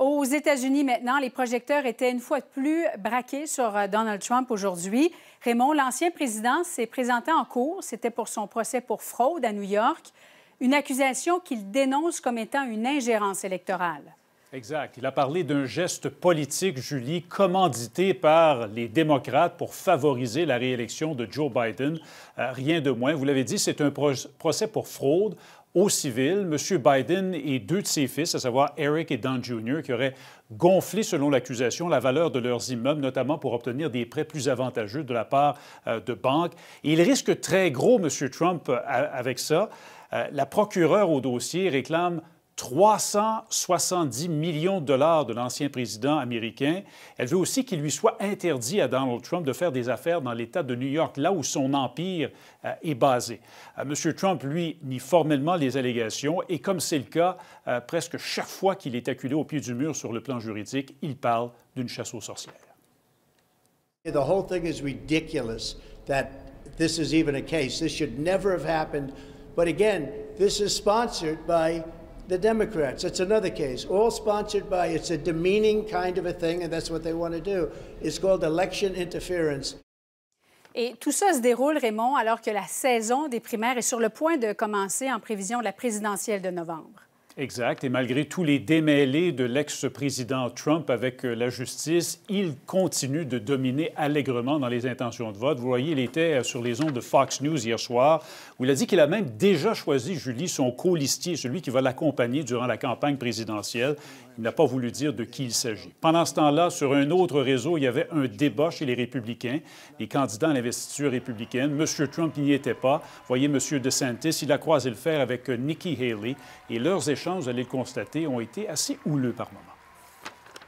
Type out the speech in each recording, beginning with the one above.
Aux États-Unis maintenant, les projecteurs étaient une fois de plus braqués sur euh, Donald Trump aujourd'hui. Raymond, l'ancien président, s'est présenté en cours. C'était pour son procès pour fraude à New York. Une accusation qu'il dénonce comme étant une ingérence électorale. Exact. Il a parlé d'un geste politique, Julie, commandité par les démocrates pour favoriser la réélection de Joe Biden. Euh, rien de moins. Vous l'avez dit, c'est un procès pour fraude au civil, M. Biden et deux de ses fils, à savoir Eric et Don Jr., qui auraient gonflé, selon l'accusation, la valeur de leurs immeubles, notamment pour obtenir des prêts plus avantageux de la part euh, de banques. il risque très gros, M. Trump, euh, avec ça. la procureure au dossier réclame 370 millions de dollars de l'ancien président américain. Elle veut aussi qu'il lui soit interdit à Donald Trump de faire des affaires dans l'État de New York, là où son empire euh, est basé. Euh, M. Trump, lui, nie formellement les allégations et comme c'est le cas, euh, presque chaque fois qu'il est acculé au pied du mur sur le plan juridique, il parle d'une chasse aux sorcières. The whole thing is ridiculous that this is even a case. This should never have happened. But again, this is sponsored by the Democrats. It's another case, all sponsored by, it's a demeaning kind of a thing, and that's what they want to do. It's called election interference. Et tout ça se déroule, Raymond, alors que la saison des primaires est sur le point de commencer en prévision de la présidentielle de novembre. Exact. Et malgré tous les démêlés de l'ex-président Trump avec euh, la justice, il continue de dominer allègrement dans les intentions de vote. Vous voyez, il était euh, sur les ondes de Fox News hier soir, où il a dit qu'il a même déjà choisi, Julie, son co-listier, celui qui va l'accompagner durant la campagne présidentielle. Il n'a pas voulu dire de qui il s'agit. Pendant ce temps-là, sur un autre réseau, il y avait un débat chez les républicains, les candidats à l'investiture républicaine. M. Trump n'y était pas. Vous voyez, M. DeSantis, il a croisé le fer avec euh, Nikki Haley et leurs échanges échanges, vous allez le constater, ont été assez houleux par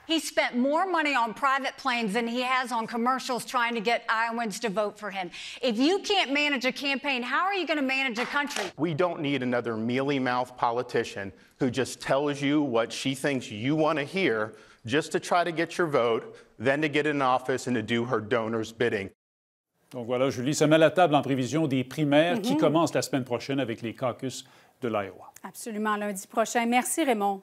He spent more money on private planes than he has on commercials trying to get Iowans to vote for him. If you can't manage a campaign, how are you going to manage a country? We don't need another mealy mouth politician who just tells you what she thinks you want to hear just to try to get your vote, then to get in office and to do her donor's bidding. Donc voilà, Julie, ça met la table en prévision des primaires qui mhm. commencent la semaine prochaine avec les caucus de l'Iowa. Absolument, lundi prochain. Merci, Raymond.